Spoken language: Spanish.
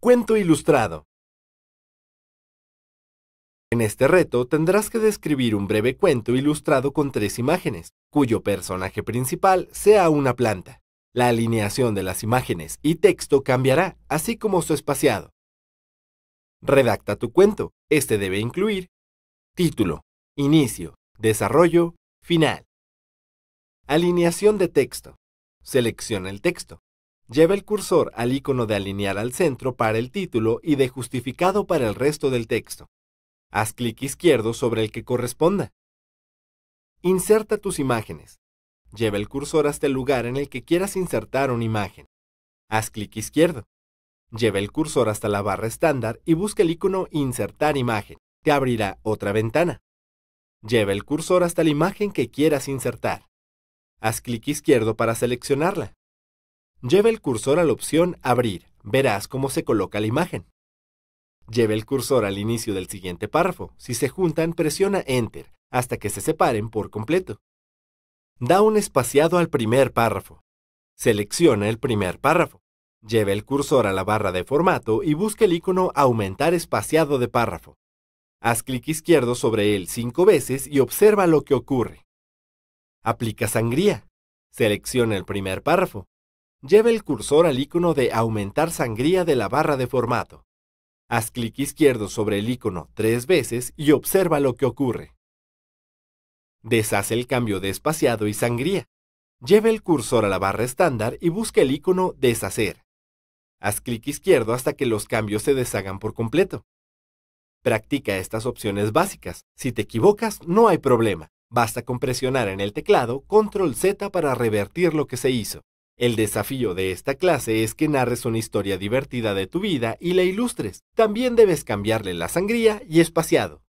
Cuento ilustrado. En este reto tendrás que describir un breve cuento ilustrado con tres imágenes, cuyo personaje principal sea una planta. La alineación de las imágenes y texto cambiará, así como su espaciado. Redacta tu cuento. Este debe incluir título, inicio, desarrollo, final. Alineación de texto. Selecciona el texto. Lleva el cursor al icono de alinear al centro para el título y de justificado para el resto del texto. Haz clic izquierdo sobre el que corresponda. Inserta tus imágenes. Lleva el cursor hasta el lugar en el que quieras insertar una imagen. Haz clic izquierdo. Lleva el cursor hasta la barra estándar y busca el icono Insertar imagen. Te abrirá otra ventana. Lleva el cursor hasta la imagen que quieras insertar. Haz clic izquierdo para seleccionarla. Lleve el cursor a la opción Abrir. Verás cómo se coloca la imagen. Lleve el cursor al inicio del siguiente párrafo. Si se juntan, presiona Enter hasta que se separen por completo. Da un espaciado al primer párrafo. Selecciona el primer párrafo. Lleve el cursor a la barra de formato y busca el icono Aumentar espaciado de párrafo. Haz clic izquierdo sobre él cinco veces y observa lo que ocurre. Aplica sangría. Selecciona el primer párrafo lleve el cursor al icono de Aumentar sangría de la barra de formato. Haz clic izquierdo sobre el icono tres veces y observa lo que ocurre. Deshace el cambio de espaciado y sangría. Lleve el cursor a la barra estándar y busca el icono Deshacer. Haz clic izquierdo hasta que los cambios se deshagan por completo. Practica estas opciones básicas. Si te equivocas, no hay problema. Basta con presionar en el teclado Control Z para revertir lo que se hizo. El desafío de esta clase es que narres una historia divertida de tu vida y la ilustres. También debes cambiarle la sangría y espaciado.